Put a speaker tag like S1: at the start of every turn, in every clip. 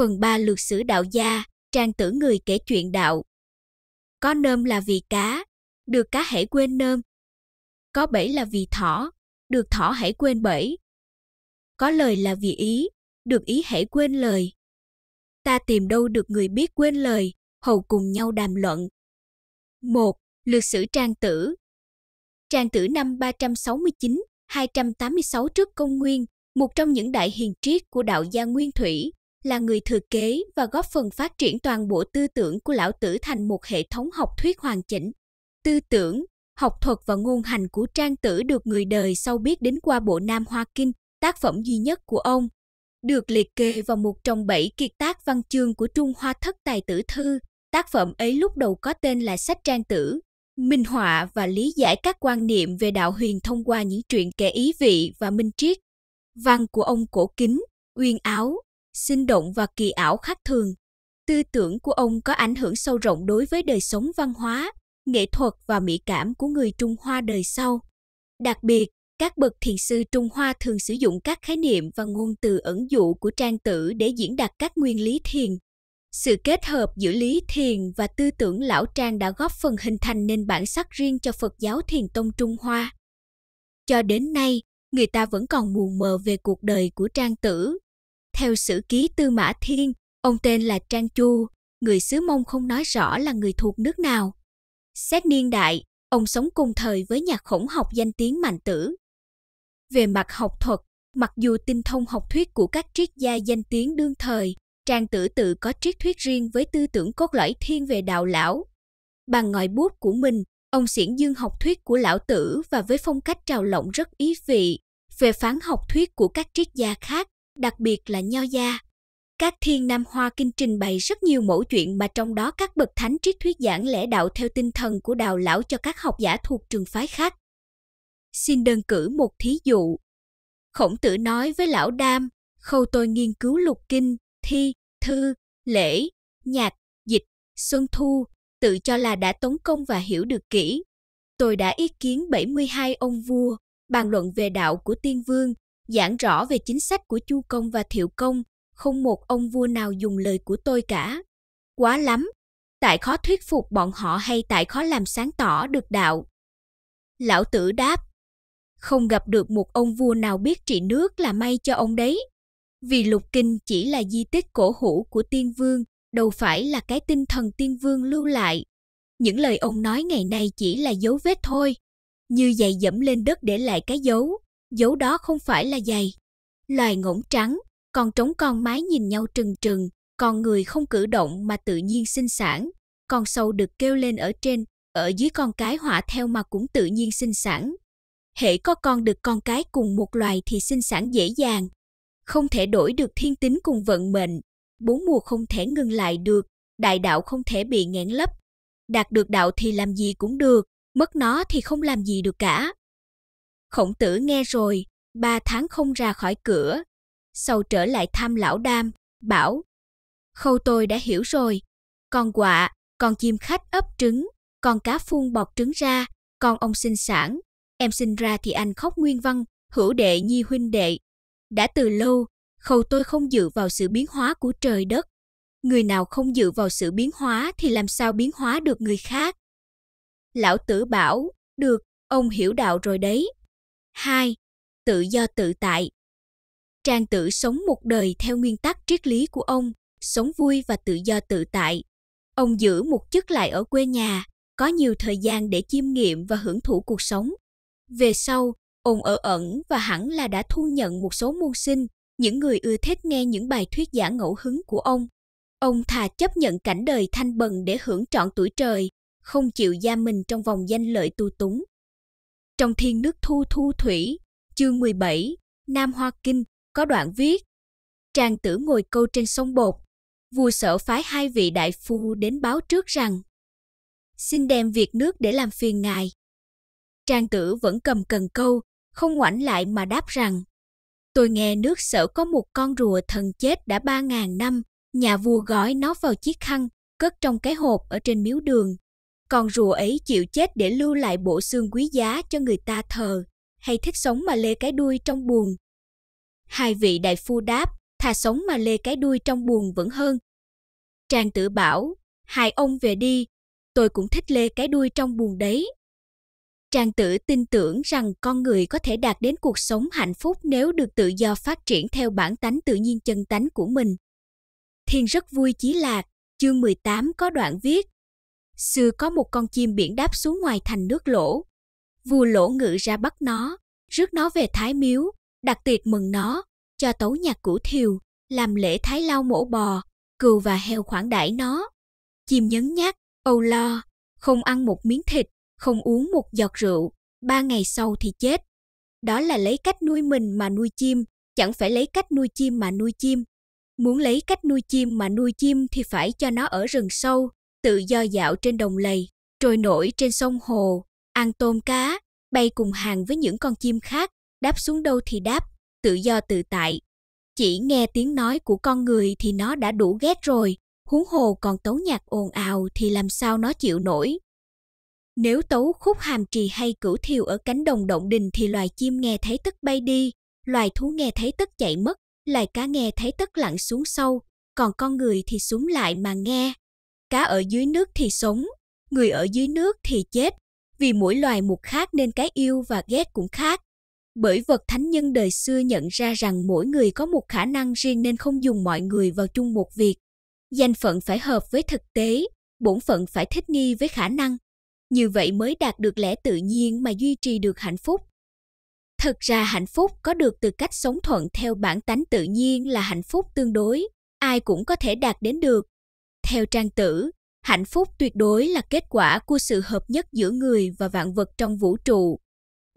S1: Phần 3 lược sử đạo gia, trang tử người kể chuyện đạo. Có nơm là vì cá, được cá hãy quên nơm. Có bẫy là vì thỏ, được thỏ hãy quên bẫy. Có lời là vì ý, được ý hãy quên lời. Ta tìm đâu được người biết quên lời, hầu cùng nhau đàm luận. 1. Lược sử Trang Tử Trang Tử năm 369, 286 trước công nguyên, một trong những đại hiền triết của đạo gia Nguyên Thủy, là người thừa kế và góp phần phát triển toàn bộ tư tưởng của lão tử thành một hệ thống học thuyết hoàn chỉnh. Tư tưởng, học thuật và ngôn hành của Trang Tử được người đời sau biết đến qua bộ Nam Hoa Kinh, tác phẩm duy nhất của ông, được liệt kê vào một trong bảy kiệt tác văn chương của Trung Hoa Thất Tài Tử Thư. Tác phẩm ấy lúc đầu có tên là Sách Trang Tử, minh họa và lý giải các quan niệm về đạo huyền thông qua những truyện kể ý vị và minh triết. Văn của ông cổ kính, uyên áo, sinh động và kỳ ảo khác thường. Tư tưởng của ông có ảnh hưởng sâu rộng đối với đời sống văn hóa, nghệ thuật và mỹ cảm của người Trung Hoa đời sau. Đặc biệt, các bậc thiền sư Trung Hoa thường sử dụng các khái niệm và ngôn từ ẩn dụ của trang tử để diễn đạt các nguyên lý thiền. Sự kết hợp giữa lý thiền và tư tưởng lão trang đã góp phần hình thành nên bản sắc riêng cho Phật giáo thiền tông Trung Hoa. Cho đến nay, người ta vẫn còn mù mờ về cuộc đời của trang tử theo sử ký Tư Mã Thiên, ông tên là Trang Chu, người xứ Mông không nói rõ là người thuộc nước nào. Xét niên đại, ông sống cùng thời với nhà khổng học danh tiếng Mạnh Tử. Về mặt học thuật, mặc dù tinh thông học thuyết của các triết gia danh tiếng đương thời, Trang Tử tự có triết thuyết riêng với tư tưởng cốt lõi thiên về đạo lão. Bằng ngòi bút của mình, ông xiển dương học thuyết của lão tử và với phong cách trào lộng rất ý vị về phán học thuyết của các triết gia khác đặc biệt là Nho Gia. Các thiên nam hoa kinh trình bày rất nhiều mẫu chuyện mà trong đó các bậc thánh triết thuyết giảng lẽ đạo theo tinh thần của đạo lão cho các học giả thuộc trường phái khác. Xin đơn cử một thí dụ. Khổng tử nói với lão Đam, khâu tôi nghiên cứu lục kinh, thi, thư, lễ, nhạc, dịch, xuân thu, tự cho là đã tốn công và hiểu được kỹ. Tôi đã ý kiến 72 ông vua, bàn luận về đạo của tiên vương, giảng rõ về chính sách của Chu Công và Thiệu Công, không một ông vua nào dùng lời của tôi cả. Quá lắm, tại khó thuyết phục bọn họ hay tại khó làm sáng tỏ được đạo. Lão tử đáp, không gặp được một ông vua nào biết trị nước là may cho ông đấy. Vì lục kinh chỉ là di tích cổ hủ của tiên vương, đâu phải là cái tinh thần tiên vương lưu lại. Những lời ông nói ngày nay chỉ là dấu vết thôi, như giày dẫm lên đất để lại cái dấu, dấu đó không phải là giày. Loài ngỗng trắng, con trống con mái nhìn nhau trừng trừng, con người không cử động mà tự nhiên sinh sản, con sâu được kêu lên ở trên, ở dưới con cái họa theo mà cũng tự nhiên sinh sản. Hễ có con được con cái cùng một loài thì sinh sản dễ dàng. Không thể đổi được thiên tính cùng vận mệnh, bốn mùa không thể ngừng lại được, đại đạo không thể bị nghẽn lấp. Đạt được đạo thì làm gì cũng được, mất nó thì không làm gì được cả. Khổng tử nghe rồi, ba tháng không ra khỏi cửa. Sau trở lại thăm lão đam, bảo Khâu tôi đã hiểu rồi. Con quạ, con chim khách ấp trứng, con cá phun bọt trứng ra, con ông sinh sản. Em sinh ra thì anh khóc nguyên văn, hữu đệ nhi huynh đệ. Đã từ lâu, khâu tôi không dự vào sự biến hóa của trời đất. Người nào không dự vào sự biến hóa thì làm sao biến hóa được người khác? Lão tử bảo, được, ông hiểu đạo rồi đấy. 2. Tự do tự tại. Trang tự sống một đời theo nguyên tắc triết lý của ông, sống vui và tự do tự tại. Ông giữ một chức lại ở quê nhà, có nhiều thời gian để chiêm nghiệm và hưởng thụ cuộc sống. Về sau, ông ở ẩn và hẳn là đã thu nhận một số môn sinh, những người ưa thích nghe những bài thuyết giảng ngẫu hứng của ông. Ông thà chấp nhận cảnh đời thanh bần để hưởng trọn tuổi trời, không chịu gia mình trong vòng danh lợi tu túng. Trong Thiên Nước Thu Thu Thủy, chương 17, Nam Hoa Kinh, có đoạn viết Tràng tử ngồi câu trên sông Bột, vua sở phái hai vị đại phu đến báo trước rằng Xin đem việc nước để làm phiền ngài. tràng tử vẫn cầm cần câu, không ngoảnh lại mà đáp rằng Tôi nghe nước sở có một con rùa thần chết đã ba ngàn năm, nhà vua gói nó vào chiếc khăn, cất trong cái hộp ở trên miếu đường, con rùa ấy chịu chết để lưu lại bộ xương quý giá cho người ta thờ, hay thích sống mà lê cái đuôi trong buồn. Hai vị đại phu đáp, thà sống mà lê cái đuôi trong buồn vẫn hơn. Trang tử bảo, hai ông về đi, tôi cũng thích lê cái đuôi trong buồn đấy. Trang tử tin tưởng rằng con người có thể đạt đến cuộc sống hạnh phúc nếu được tự do phát triển theo bản tánh tự nhiên chân tánh của mình. Thiên rất vui chí lạc, chương 18 có đoạn viết Xưa có một con chim biển đáp xuống ngoài thành nước lỗ. Vua lỗ ngự ra bắt nó, rước nó về Thái Miếu, đặt tiệc mừng nó, cho tấu nhạc củ thiều, làm lễ thái lao mổ bò, cừu và heo khoản đãi nó. Chim nhấn nhác, âu lo, không ăn một miếng thịt, không uống một giọt rượu, ba ngày sau thì chết. Đó là lấy cách nuôi mình mà nuôi chim, chẳng phải lấy cách nuôi chim mà nuôi chim. Muốn lấy cách nuôi chim mà nuôi chim thì phải cho nó ở rừng sâu, tự do dạo trên đồng lầy, trôi nổi trên sông hồ, ăn tôm cá, bay cùng hàng với những con chim khác, đáp xuống đâu thì đáp, tự do tự tại. Chỉ nghe tiếng nói của con người thì nó đã đủ ghét rồi, huống hồ còn tấu nhạc ồn ào thì làm sao nó chịu nổi. Nếu tấu khúc hàm trì hay cửu thiều ở cánh đồng động đình thì loài chim nghe thấy tức bay đi, loài thú nghe thấy tức chạy mất, loài cá nghe thấy tức lặn xuống sâu, còn con người thì xuống lại mà nghe cá ở dưới nước thì sống, người ở dưới nước thì chết, vì mỗi loài một khác nên cái yêu và ghét cũng khác. Bởi vật thánh nhân đời xưa nhận ra rằng mỗi người có một khả năng riêng nên không dùng mọi người vào chung một việc. Danh phận phải hợp với thực tế, bổn phận phải thích nghi với khả năng. Như vậy mới đạt được lẽ tự nhiên mà duy trì được hạnh phúc. Thật ra hạnh phúc có được từ cách sống thuận theo bản tánh tự nhiên là hạnh phúc tương đối, ai cũng có thể đạt đến được, theo Trang Tử, hạnh phúc tuyệt đối là kết quả của sự hợp nhất giữa người và vạn vật trong vũ trụ.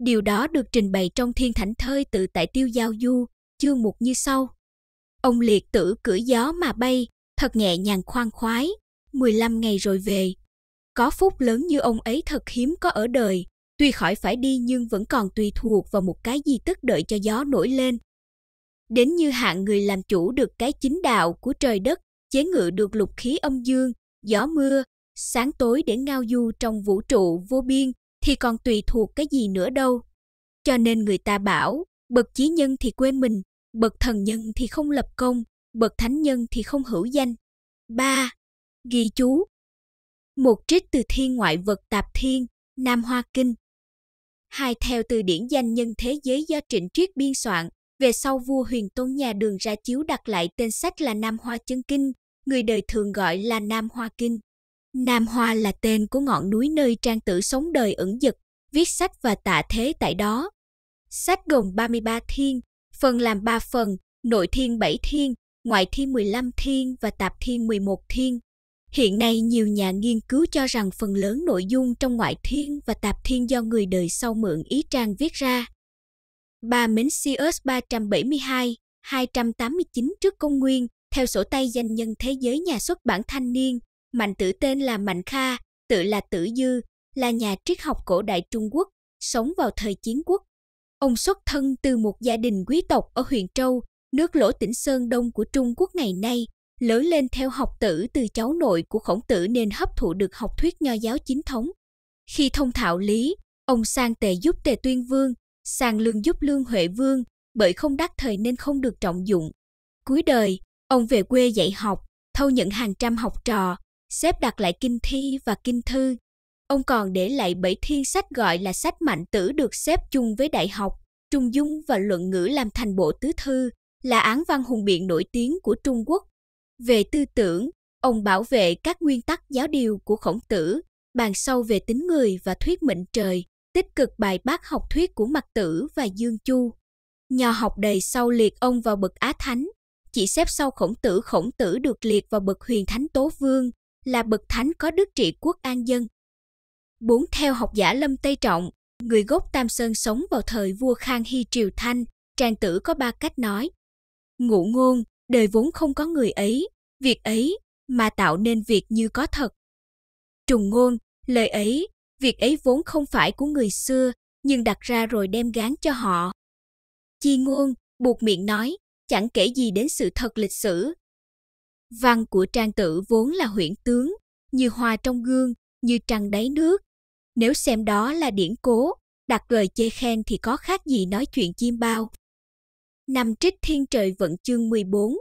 S1: Điều đó được trình bày trong Thiên Thảnh Thơi tự tại Tiêu Giao Du, chương mục như sau. Ông liệt tử cưỡi gió mà bay, thật nhẹ nhàng khoan khoái, 15 ngày rồi về. Có phúc lớn như ông ấy thật hiếm có ở đời, tuy khỏi phải đi nhưng vẫn còn tùy thuộc vào một cái gì tức đợi cho gió nổi lên. Đến như hạng người làm chủ được cái chính đạo của trời đất chế ngự được lục khí âm dương, gió mưa, sáng tối để ngao du trong vũ trụ vô biên thì còn tùy thuộc cái gì nữa đâu. Cho nên người ta bảo, bậc chí nhân thì quên mình, bậc thần nhân thì không lập công, bậc thánh nhân thì không hữu danh. 3. Ghi chú Một trích từ thiên ngoại vật tạp thiên, Nam Hoa Kinh Hai theo từ điển danh nhân thế giới do trịnh triết biên soạn, về sau vua huyền tôn nhà đường ra chiếu đặt lại tên sách là Nam Hoa Chân Kinh, người đời thường gọi là Nam Hoa Kinh. Nam Hoa là tên của ngọn núi nơi Trang Tử sống đời ẩn dật, viết sách và tạ thế tại đó. Sách gồm 33 thiên, phần làm 3 phần, nội thiên 7 thiên, ngoại thiên 15 thiên và tạp thiên 11 thiên. Hiện nay nhiều nhà nghiên cứu cho rằng phần lớn nội dung trong ngoại thiên và tạp thiên do người đời sau mượn ý Trang viết ra. Ba Mến Mencius 372, 289 trước công nguyên theo sổ tay danh nhân thế giới nhà xuất bản thanh niên, Mạnh Tử tên là Mạnh Kha, tự là Tử Dư, là nhà triết học cổ đại Trung Quốc, sống vào thời chiến quốc. Ông xuất thân từ một gia đình quý tộc ở huyện châu nước lỗ tỉnh Sơn Đông của Trung Quốc ngày nay, lớn lên theo học tử từ cháu nội của khổng tử nên hấp thụ được học thuyết nho giáo chính thống. Khi thông thạo lý, ông sang tề giúp tề tuyên vương, sang lương giúp lương huệ vương, bởi không đắc thời nên không được trọng dụng. Cuối đời, Ông về quê dạy học, thâu nhận hàng trăm học trò, xếp đặt lại kinh thi và kinh thư. Ông còn để lại bảy thiên sách gọi là sách mạnh tử được xếp chung với đại học, trung dung và luận ngữ làm thành bộ tứ thư, là án văn hùng biện nổi tiếng của Trung Quốc. Về tư tưởng, ông bảo vệ các nguyên tắc giáo điều của khổng tử, bàn sâu về tính người và thuyết mệnh trời, tích cực bài bác học thuyết của Mặc Tử và Dương Chu. nhờ học đầy sau liệt ông vào bậc Á Thánh, chỉ xếp sau khổng tử khổng tử được liệt vào bậc huyền thánh tố vương, là bậc thánh có đức trị quốc an dân. 4. Theo học giả Lâm Tây Trọng, người gốc Tam Sơn sống vào thời vua Khang Hy Triều Thanh, Trang Tử có ba cách nói. Ngụ ngôn, đời vốn không có người ấy, việc ấy, mà tạo nên việc như có thật. Trùng ngôn, lời ấy, việc ấy vốn không phải của người xưa, nhưng đặt ra rồi đem gán cho họ. Chi ngôn, buộc miệng nói, chẳng kể gì đến sự thật lịch sử. Văn của Trang tử vốn là huyễn tướng, như hoa trong gương, như trăng đáy nước. Nếu xem đó là điển cố, đặt lời chê khen thì có khác gì nói chuyện chim bao. Năm trích thiên trời vận chương 14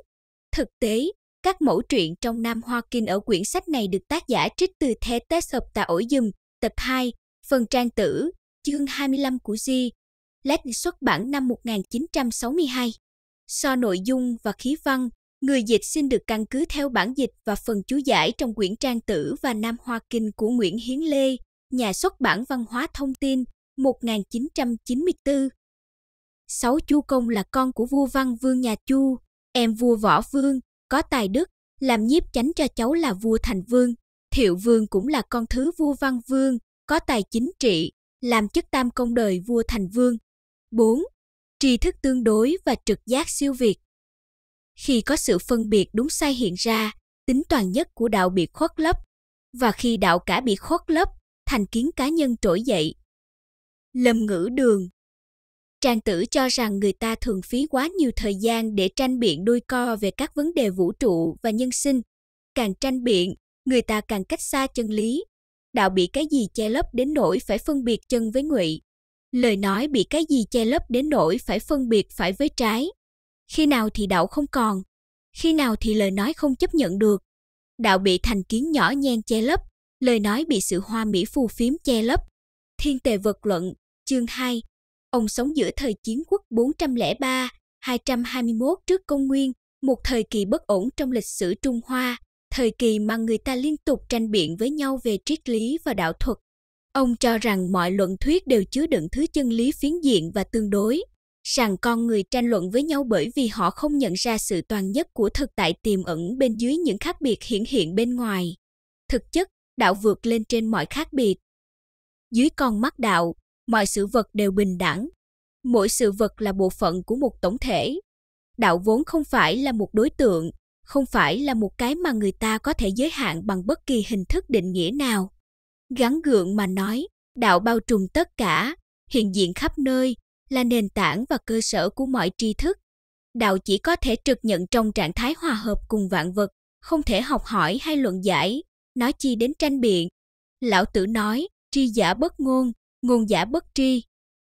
S1: Thực tế, các mẫu truyện trong Nam Hoa Kinh ở quyển sách này được tác giả trích từ Thế Tế Sập Tà Ổi Dùm, tập 2, phần trang tử, chương 25 của Di, Lách xuất bản năm 1962 so nội dung và khí văn, người dịch xin được căn cứ theo bản dịch và phần chú giải trong quyển Trang Tử và Nam Hoa Kinh của Nguyễn Hiến Lê, nhà xuất bản văn hóa thông tin, 1994. Sáu Chu Công là con của vua Văn Vương nhà Chu, em vua Võ Vương, có tài đức, làm nhiếp chánh cho cháu là vua Thành Vương. Thiệu Vương cũng là con thứ vua Văn Vương, có tài chính trị, làm chức tam công đời vua Thành Vương. 4 tri thức tương đối và trực giác siêu việt. Khi có sự phân biệt đúng sai hiện ra, tính toàn nhất của đạo bị khuất lấp, và khi đạo cả bị khuất lấp, thành kiến cá nhân trỗi dậy. Lâm ngữ đường Trang tử cho rằng người ta thường phí quá nhiều thời gian để tranh biện đôi co về các vấn đề vũ trụ và nhân sinh. Càng tranh biện, người ta càng cách xa chân lý. Đạo bị cái gì che lấp đến nỗi phải phân biệt chân với ngụy lời nói bị cái gì che lấp đến nỗi phải phân biệt phải với trái. Khi nào thì đạo không còn, khi nào thì lời nói không chấp nhận được. Đạo bị thành kiến nhỏ nhen che lấp, lời nói bị sự hoa mỹ phù phiếm che lấp. Thiên tề vật luận, chương 2. Ông sống giữa thời chiến quốc 403, 221 trước công nguyên, một thời kỳ bất ổn trong lịch sử Trung Hoa, thời kỳ mà người ta liên tục tranh biện với nhau về triết lý và đạo thuật Ông cho rằng mọi luận thuyết đều chứa đựng thứ chân lý phiến diện và tương đối, rằng con người tranh luận với nhau bởi vì họ không nhận ra sự toàn nhất của thực tại tiềm ẩn bên dưới những khác biệt hiển hiện bên ngoài. Thực chất, đạo vượt lên trên mọi khác biệt. Dưới con mắt đạo, mọi sự vật đều bình đẳng. Mỗi sự vật là bộ phận của một tổng thể. Đạo vốn không phải là một đối tượng, không phải là một cái mà người ta có thể giới hạn bằng bất kỳ hình thức định nghĩa nào gắn gượng mà nói đạo bao trùm tất cả hiện diện khắp nơi là nền tảng và cơ sở của mọi tri thức đạo chỉ có thể trực nhận trong trạng thái hòa hợp cùng vạn vật không thể học hỏi hay luận giải nói chi đến tranh biện lão tử nói tri giả bất ngôn ngôn giả bất tri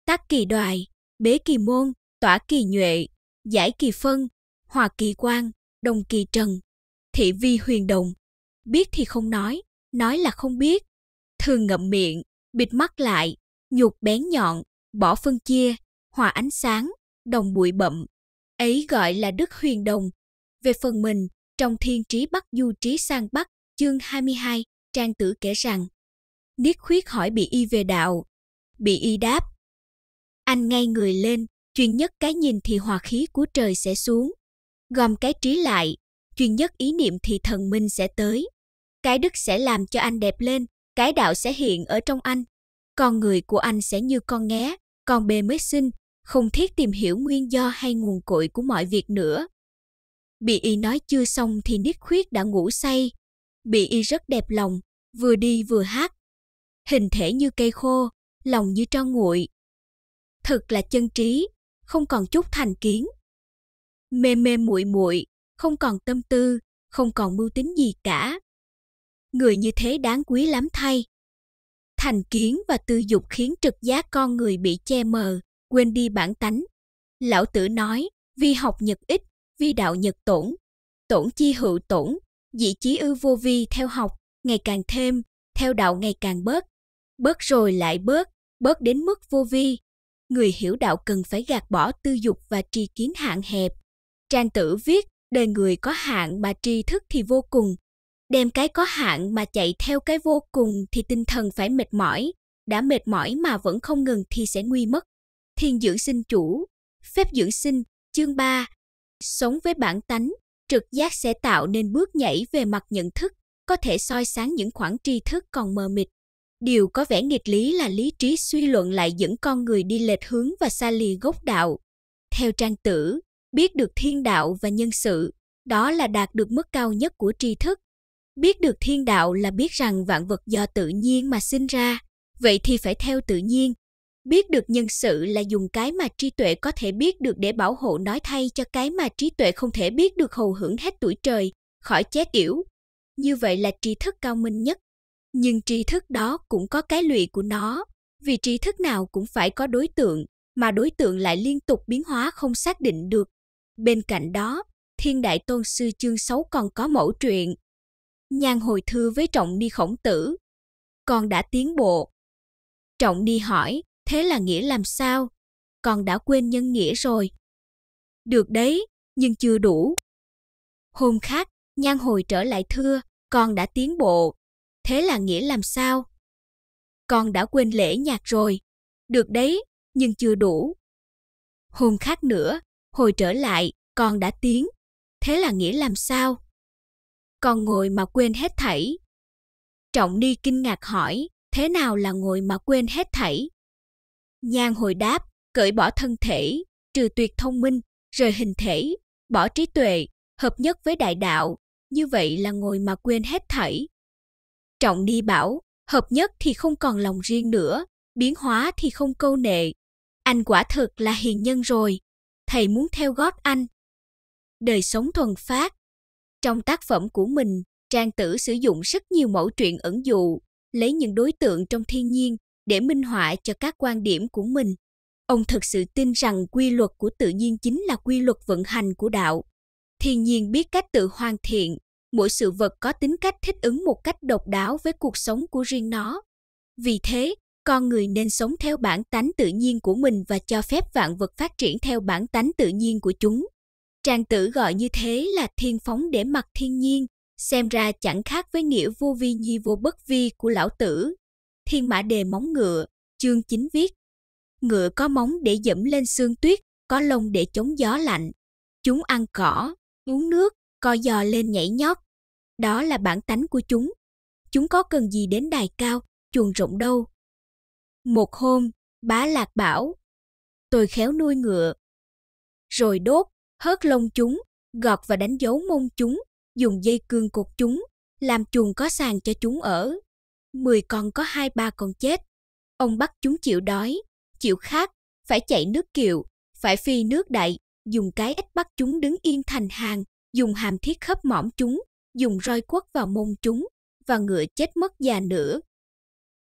S1: tác kỳ đoài bế kỳ môn tỏa kỳ nhuệ giải kỳ phân hòa kỳ quan đồng kỳ trần thị vi huyền đồng biết thì không nói nói là không biết thường ngậm miệng, bịt mắt lại, nhục bén nhọn, bỏ phân chia, hòa ánh sáng, đồng bụi bậm. Ấy gọi là đức huyền đồng. Về phần mình, trong Thiên Trí Bắc Du Trí Sang Bắc, chương 22, Trang Tử kể rằng, Niết khuyết hỏi bị y về đạo. Bị y đáp. Anh ngay người lên, chuyên nhất cái nhìn thì hòa khí của trời sẽ xuống. Gom cái trí lại, chuyên nhất ý niệm thì thần minh sẽ tới. Cái đức sẽ làm cho anh đẹp lên, cái đạo sẽ hiện ở trong anh. Con người của anh sẽ như con nghé, con bê mới sinh, không thiết tìm hiểu nguyên do hay nguồn cội của mọi việc nữa. Bị y nói chưa xong thì Niết Khuyết đã ngủ say. Bị y rất đẹp lòng, vừa đi vừa hát. Hình thể như cây khô, lòng như tro nguội. Thật là chân trí, không còn chút thành kiến. Mê mê muội muội, không còn tâm tư, không còn mưu tính gì cả người như thế đáng quý lắm thay. Thành kiến và tư dục khiến trực giác con người bị che mờ, quên đi bản tánh. Lão tử nói, vi học nhật ích, vi đạo nhật tổn, tổn chi hữu tổn, dị chí ư vô vi theo học, ngày càng thêm, theo đạo ngày càng bớt, bớt rồi lại bớt, bớt đến mức vô vi. Người hiểu đạo cần phải gạt bỏ tư dục và tri kiến hạn hẹp. Trang tử viết, đời người có hạn mà tri thức thì vô cùng, đem cái có hạn mà chạy theo cái vô cùng thì tinh thần phải mệt mỏi, đã mệt mỏi mà vẫn không ngừng thì sẽ nguy mất. Thiên dưỡng sinh chủ, phép dưỡng sinh, chương 3, sống với bản tánh, trực giác sẽ tạo nên bước nhảy về mặt nhận thức, có thể soi sáng những khoảng tri thức còn mờ mịt. Điều có vẻ nghịch lý là lý trí suy luận lại dẫn con người đi lệch hướng và xa lì gốc đạo. Theo trang tử, biết được thiên đạo và nhân sự, đó là đạt được mức cao nhất của tri thức Biết được thiên đạo là biết rằng vạn vật do tự nhiên mà sinh ra, vậy thì phải theo tự nhiên. Biết được nhân sự là dùng cái mà trí tuệ có thể biết được để bảo hộ nói thay cho cái mà trí tuệ không thể biết được hầu hưởng hết tuổi trời, khỏi chết yểu. Như vậy là tri thức cao minh nhất. Nhưng tri thức đó cũng có cái lụy của nó, vì tri thức nào cũng phải có đối tượng, mà đối tượng lại liên tục biến hóa không xác định được. Bên cạnh đó, Thiên Đại Tôn Sư chương 6 còn có mẫu truyện, nhan hồi thư với trọng đi khổng tử. Con đã tiến bộ. Trọng đi hỏi, thế là nghĩa làm sao? Con đã quên nhân nghĩa rồi. Được đấy, nhưng chưa đủ. Hôm khác, nhan hồi trở lại thưa, con đã tiến bộ. Thế là nghĩa làm sao? Con đã quên lễ nhạc rồi. Được đấy, nhưng chưa đủ. Hôm khác nữa, hồi trở lại, con đã tiến. Thế là nghĩa làm sao? còn ngồi mà quên hết thảy. Trọng đi kinh ngạc hỏi, thế nào là ngồi mà quên hết thảy? Nhan hồi đáp, cởi bỏ thân thể, trừ tuyệt thông minh, rời hình thể, bỏ trí tuệ, hợp nhất với đại đạo, như vậy là ngồi mà quên hết thảy. Trọng đi bảo, hợp nhất thì không còn lòng riêng nữa, biến hóa thì không câu nệ. Anh quả thực là hiền nhân rồi, thầy muốn theo gót anh. Đời sống thuần phát, trong tác phẩm của mình, Trang Tử sử dụng rất nhiều mẫu truyện ẩn dụ, lấy những đối tượng trong thiên nhiên để minh họa cho các quan điểm của mình. Ông thực sự tin rằng quy luật của tự nhiên chính là quy luật vận hành của đạo. Thiên nhiên biết cách tự hoàn thiện, mỗi sự vật có tính cách thích ứng một cách độc đáo với cuộc sống của riêng nó. Vì thế, con người nên sống theo bản tánh tự nhiên của mình và cho phép vạn vật phát triển theo bản tánh tự nhiên của chúng. Trang tử gọi như thế là thiên phóng để mặc thiên nhiên, xem ra chẳng khác với nghĩa vô vi nhi vô bất vi của lão tử. Thiên mã đề móng ngựa, chương chính viết. Ngựa có móng để dẫm lên xương tuyết, có lông để chống gió lạnh. Chúng ăn cỏ, uống nước, co giò lên nhảy nhót. Đó là bản tánh của chúng. Chúng có cần gì đến đài cao, chuồng rộng đâu. Một hôm, bá lạc bảo, tôi khéo nuôi ngựa. Rồi đốt, hớt lông chúng, gọt và đánh dấu mông chúng, dùng dây cương cột chúng, làm chuồng có sàn cho chúng ở. Mười con có hai ba con chết. Ông bắt chúng chịu đói, chịu khát, phải chạy nước kiệu, phải phi nước đậy, dùng cái ếch bắt chúng đứng yên thành hàng, dùng hàm thiết khớp mỏm chúng, dùng roi quất vào mông chúng, và ngựa chết mất già nữa.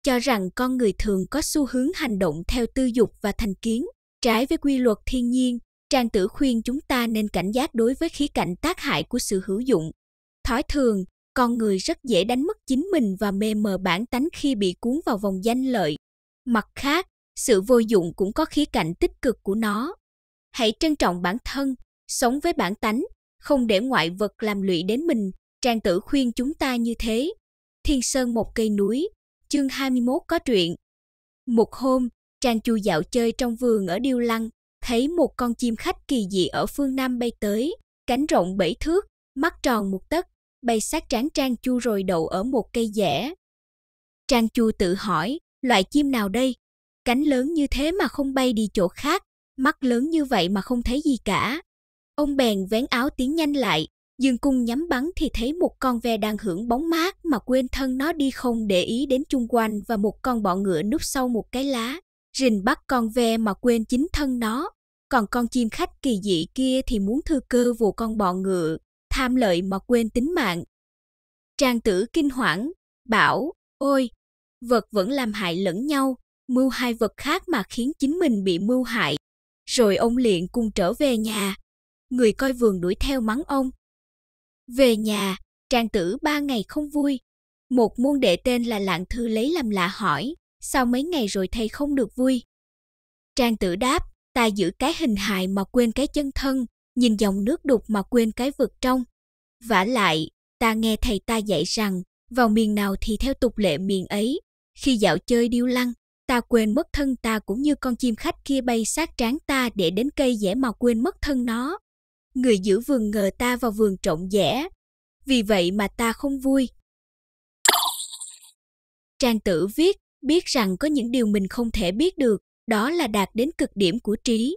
S1: Cho rằng con người thường có xu hướng hành động theo tư dục và thành kiến, trái với quy luật thiên nhiên, Trang tử khuyên chúng ta nên cảnh giác đối với khía cạnh tác hại của sự hữu dụng. Thói thường, con người rất dễ đánh mất chính mình và mê mờ bản tánh khi bị cuốn vào vòng danh lợi. Mặt khác, sự vô dụng cũng có khía cạnh tích cực của nó. Hãy trân trọng bản thân, sống với bản tánh, không để ngoại vật làm lụy đến mình, Trang tử khuyên chúng ta như thế. Thiên Sơn một cây núi, chương 21 có truyện. Một hôm, Trang Chu dạo chơi trong vườn ở Điêu Lăng, thấy một con chim khách kỳ dị ở phương Nam bay tới, cánh rộng bảy thước, mắt tròn một tấc, bay sát trán Trang Chu rồi đậu ở một cây dẻ. Trang Chu tự hỏi, loại chim nào đây? Cánh lớn như thế mà không bay đi chỗ khác, mắt lớn như vậy mà không thấy gì cả. Ông bèn vén áo tiến nhanh lại, dương cung nhắm bắn thì thấy một con ve đang hưởng bóng mát mà quên thân nó đi không để ý đến chung quanh và một con bọ ngựa núp sau một cái lá, rình bắt con ve mà quên chính thân nó còn con chim khách kỳ dị kia thì muốn thư cơ vụ con bọ ngựa, tham lợi mà quên tính mạng. Trang tử kinh hoảng, bảo, ôi, vật vẫn làm hại lẫn nhau, mưu hai vật khác mà khiến chính mình bị mưu hại. Rồi ông liền cùng trở về nhà. Người coi vườn đuổi theo mắng ông. Về nhà, trang tử ba ngày không vui. Một môn đệ tên là Lạng Thư lấy làm lạ hỏi, sao mấy ngày rồi thầy không được vui? Trang tử đáp, ta giữ cái hình hài mà quên cái chân thân, nhìn dòng nước đục mà quên cái vực trong. Vả lại, ta nghe thầy ta dạy rằng, vào miền nào thì theo tục lệ miền ấy, khi dạo chơi điêu lăng, ta quên mất thân ta cũng như con chim khách kia bay sát trán ta để đến cây dẻ mà quên mất thân nó. Người giữ vườn ngờ ta vào vườn trộm dẻ, vì vậy mà ta không vui. Trang tử viết, biết rằng có những điều mình không thể biết được, đó là đạt đến cực điểm của trí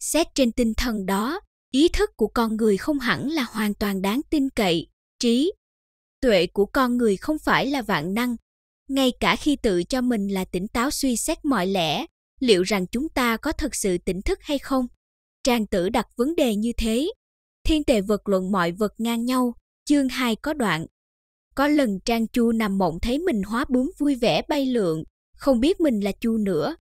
S1: xét trên tinh thần đó ý thức của con người không hẳn là hoàn toàn đáng tin cậy trí tuệ của con người không phải là vạn năng ngay cả khi tự cho mình là tỉnh táo suy xét mọi lẽ liệu rằng chúng ta có thật sự tỉnh thức hay không trang tử đặt vấn đề như thế thiên tề vật luận mọi vật ngang nhau chương hai có đoạn có lần trang chu nằm mộng thấy mình hóa bướm vui vẻ bay lượn không biết mình là chu nữa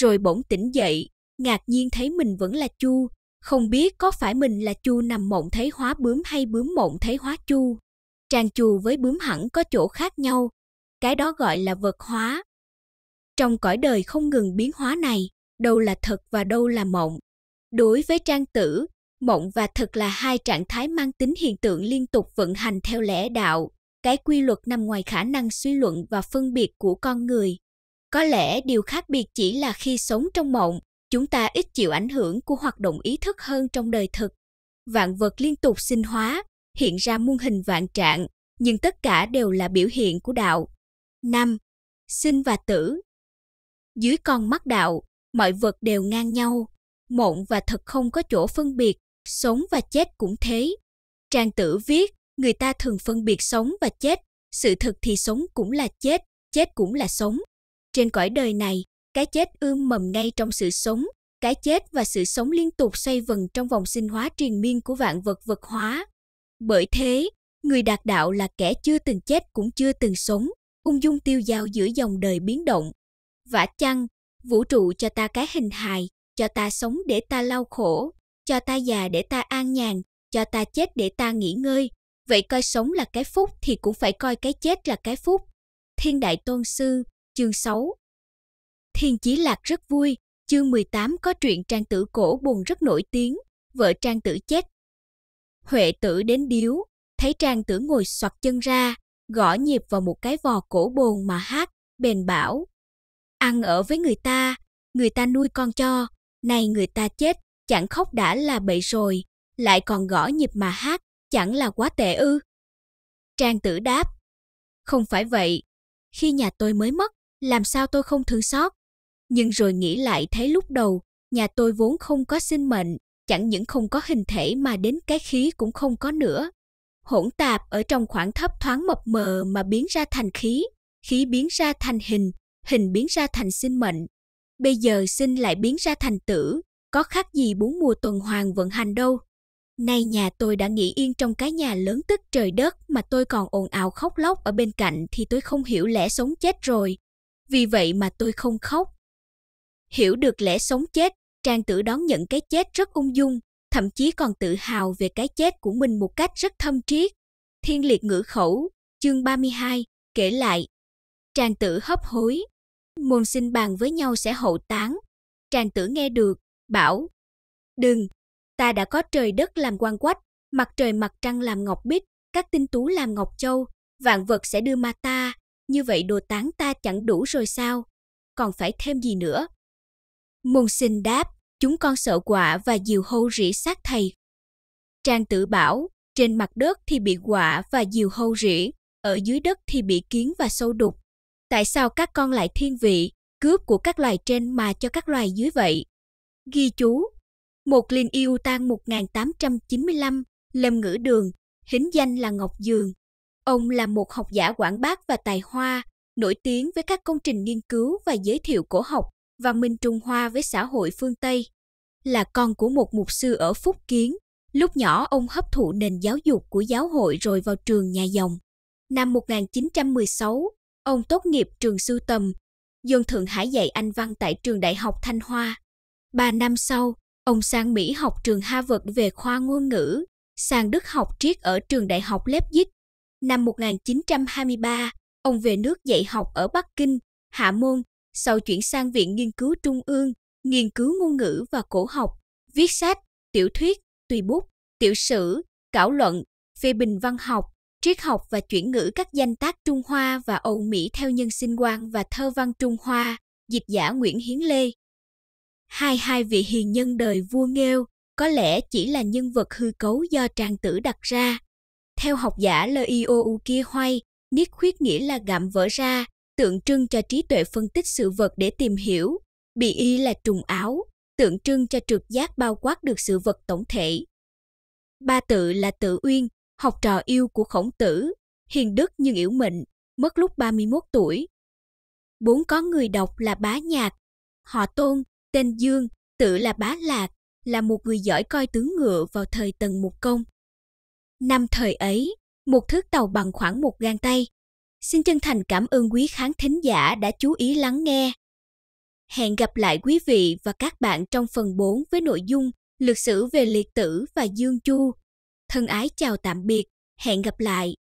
S1: rồi bỗng tỉnh dậy, ngạc nhiên thấy mình vẫn là Chu, không biết có phải mình là Chu nằm mộng thấy hóa bướm hay bướm mộng thấy hóa Chu. Trang Chu với bướm hẳn có chỗ khác nhau, cái đó gọi là vật hóa. Trong cõi đời không ngừng biến hóa này, đâu là thật và đâu là mộng. Đối với Trang Tử, mộng và thật là hai trạng thái mang tính hiện tượng liên tục vận hành theo lẽ đạo, cái quy luật nằm ngoài khả năng suy luận và phân biệt của con người có lẽ điều khác biệt chỉ là khi sống trong mộng chúng ta ít chịu ảnh hưởng của hoạt động ý thức hơn trong đời thực vạn vật liên tục sinh hóa hiện ra muôn hình vạn trạng nhưng tất cả đều là biểu hiện của đạo năm sinh và tử dưới con mắt đạo mọi vật đều ngang nhau mộng và thật không có chỗ phân biệt sống và chết cũng thế trang tử viết người ta thường phân biệt sống và chết sự thực thì sống cũng là chết chết cũng là sống trên cõi đời này, cái chết ươm mầm ngay trong sự sống, cái chết và sự sống liên tục xoay vần trong vòng sinh hóa triền miên của vạn vật vật hóa. Bởi thế, người đạt đạo là kẻ chưa từng chết cũng chưa từng sống, ung dung tiêu dao giữa dòng đời biến động. Vả chăng, vũ trụ cho ta cái hình hài, cho ta sống để ta lau khổ, cho ta già để ta an nhàn, cho ta chết để ta nghỉ ngơi. Vậy coi sống là cái phúc thì cũng phải coi cái chết là cái phúc. Thiên Đại Tôn Sư chương 6. Thiên Chí Lạc rất vui, chương 18 có truyện trang tử cổ buồn rất nổi tiếng, vợ trang tử chết. Huệ tử đến điếu, thấy trang tử ngồi soạt chân ra, gõ nhịp vào một cái vò cổ bồn mà hát, bền bảo. Ăn ở với người ta, người ta nuôi con cho, nay người ta chết, chẳng khóc đã là bậy rồi, lại còn gõ nhịp mà hát, chẳng là quá tệ ư. Trang tử đáp, không phải vậy, khi nhà tôi mới mất, làm sao tôi không thương xót Nhưng rồi nghĩ lại thấy lúc đầu, nhà tôi vốn không có sinh mệnh, chẳng những không có hình thể mà đến cái khí cũng không có nữa. Hỗn tạp ở trong khoảng thấp thoáng mập mờ mà biến ra thành khí, khí biến ra thành hình, hình biến ra thành sinh mệnh. Bây giờ sinh lại biến ra thành tử, có khác gì bốn mùa tuần hoàn vận hành đâu. Nay nhà tôi đã nghỉ yên trong cái nhà lớn tức trời đất mà tôi còn ồn ào khóc lóc ở bên cạnh thì tôi không hiểu lẽ sống chết rồi vì vậy mà tôi không khóc. Hiểu được lẽ sống chết, Trang Tử đón nhận cái chết rất ung dung, thậm chí còn tự hào về cái chết của mình một cách rất thâm triết. Thiên liệt ngữ khẩu, chương 32, kể lại. Trang Tử hấp hối, môn sinh bàn với nhau sẽ hậu tán. Trang Tử nghe được, bảo, đừng, ta đã có trời đất làm quan quách, mặt trời mặt trăng làm ngọc bích, các tinh tú làm ngọc châu, vạn vật sẽ đưa ma ta, như vậy đồ tán ta chẳng đủ rồi sao? Còn phải thêm gì nữa? Môn sinh đáp, chúng con sợ quả và diều hâu rỉ sát thầy. Trang tử bảo, trên mặt đất thì bị quả và diều hâu rỉ, ở dưới đất thì bị kiến và sâu đục. Tại sao các con lại thiên vị, cướp của các loài trên mà cho các loài dưới vậy? Ghi chú, một liên yêu tan 1895, lâm ngữ đường, hính danh là Ngọc Dường, Ông là một học giả quảng bác và tài hoa, nổi tiếng với các công trình nghiên cứu và giới thiệu cổ học và minh trung hoa với xã hội phương Tây. Là con của một mục sư ở Phúc Kiến, lúc nhỏ ông hấp thụ nền giáo dục của giáo hội rồi vào trường nhà dòng. Năm 1916, ông tốt nghiệp trường sưu tầm, dân Thượng Hải dạy Anh văn tại trường Đại học Thanh Hoa. Ba năm sau, ông sang Mỹ học trường Harvard về khoa ngôn ngữ, sang Đức học triết ở trường Đại học Leipzig Năm 1923, ông về nước dạy học ở Bắc Kinh, Hạ Môn, sau chuyển sang Viện Nghiên cứu Trung ương, nghiên cứu ngôn ngữ và cổ học, viết sách, tiểu thuyết, tùy bút, tiểu sử, cảo luận, phê bình văn học, triết học và chuyển ngữ các danh tác Trung Hoa và Âu Mỹ theo nhân sinh quan và thơ văn Trung Hoa, dịch giả Nguyễn Hiến Lê. Hai hai vị hiền nhân đời vua nghêu có lẽ chỉ là nhân vật hư cấu do tràng tử đặt ra, theo học giả Liou Hoay, niết khuyết nghĩa là gặm vỡ ra, tượng trưng cho trí tuệ phân tích sự vật để tìm hiểu, bị y là trùng áo, tượng trưng cho trực giác bao quát được sự vật tổng thể. Ba tự là tự uyên, học trò yêu của khổng tử, hiền đức nhưng yếu mệnh, mất lúc 31 tuổi. Bốn có người đọc là bá nhạc, họ tôn, tên Dương, tự là bá lạc, là một người giỏi coi tướng ngựa vào thời tần mục công. Năm thời ấy, một thước tàu bằng khoảng một gang tay. Xin chân thành cảm ơn quý khán thính giả đã chú ý lắng nghe. Hẹn gặp lại quý vị và các bạn trong phần 4 với nội dung Lược sử về liệt tử và Dương Chu. Thân ái chào tạm biệt, hẹn gặp lại.